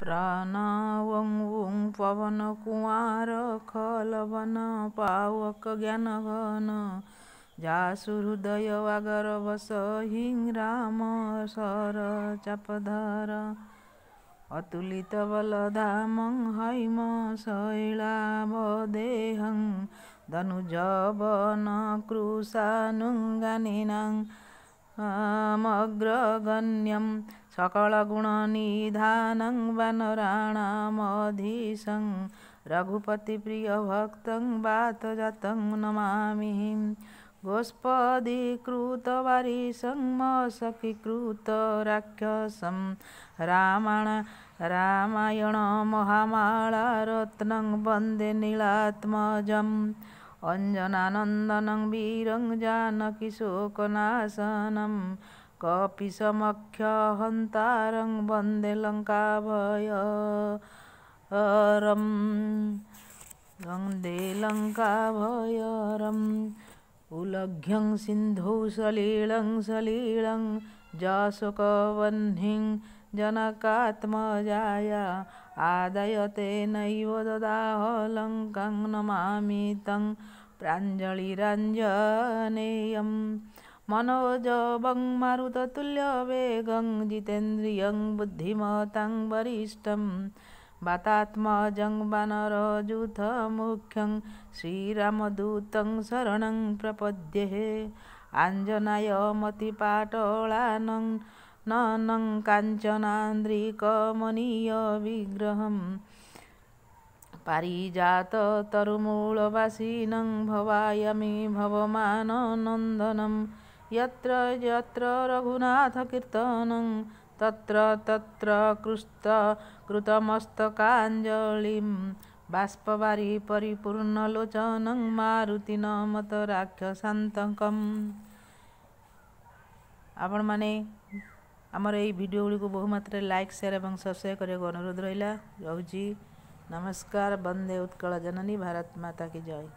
प्राणावं पवन पवनकुमार खलवन पावक ज्ञानघन जासुहृदयवागरवसहिं राम सर चपधर अतुलितबलधामं हैम शैलाभदेहं धनुजवनकृशानुङ्गनिनामग्रगण्यं गुण निधान रघुपति प्रिय भक्त बात सकलगुणनिधानं वनराणामधीशं रघुपतिप्रियभक्तं वातजातं नमामि गोष्पदीकृतवारिशं रामायण रामाण रामायणमहामालारत्नं नीलात्मज अंजनानंदन अञ्जनानन्दनं वीरं शोकनाशनम कपि समख्यहन्तारं वन्दे लङ्काभयरं वन्दे लङ्काभयरम् उलघ्यं सिन्धौ सलीलं सलीलं जासुकवह्निं जनकात्मजाया आदयते नैव ददाह लङ्कं नमामि तं प्राञ्जलिरञ्जनेयम् मनोजवं मारुततुल्यवेगं जितेन्द्रियं बुद्धिमतां वरिष्ठं वातात्मजं वानरजूथमुख्यं श्रीरामदूतं शरणं प्रपद्येः आञ्जनायमतिपाटलानं ननं काञ्चनान्द्रिकमनीयविग्रहं पारिजाततरुमूलवासिनं भवायामि भवमाननन्दनम् यत्र यत्र रघुनाथकीर्तनं तत्र तत्र कृष्ट कृतमस्तकाञ्जलिं बाष्पवारि परिपूर्णलोचनं मारुतिनमत ରାକ୍ଷସାନ୍ତକମ୍ ଆପଣମାନେ ଆମର ଏଇ ଭିଡ଼ିଓ ଗୁଡ଼ିକୁ ବହୁ लाइक ଲାଇକ୍ ସେୟାର ଏବଂ ସବସ୍କ୍ରାଇବ୍ କରିବାକୁ ଅନୁରୋଧ ରହିଲା ରହୁଛି ନମସ୍କାର ବନ୍ଦେ ଉତ୍କଳ ଜନନୀ ଭାରତ ମାତା କି ଜୟ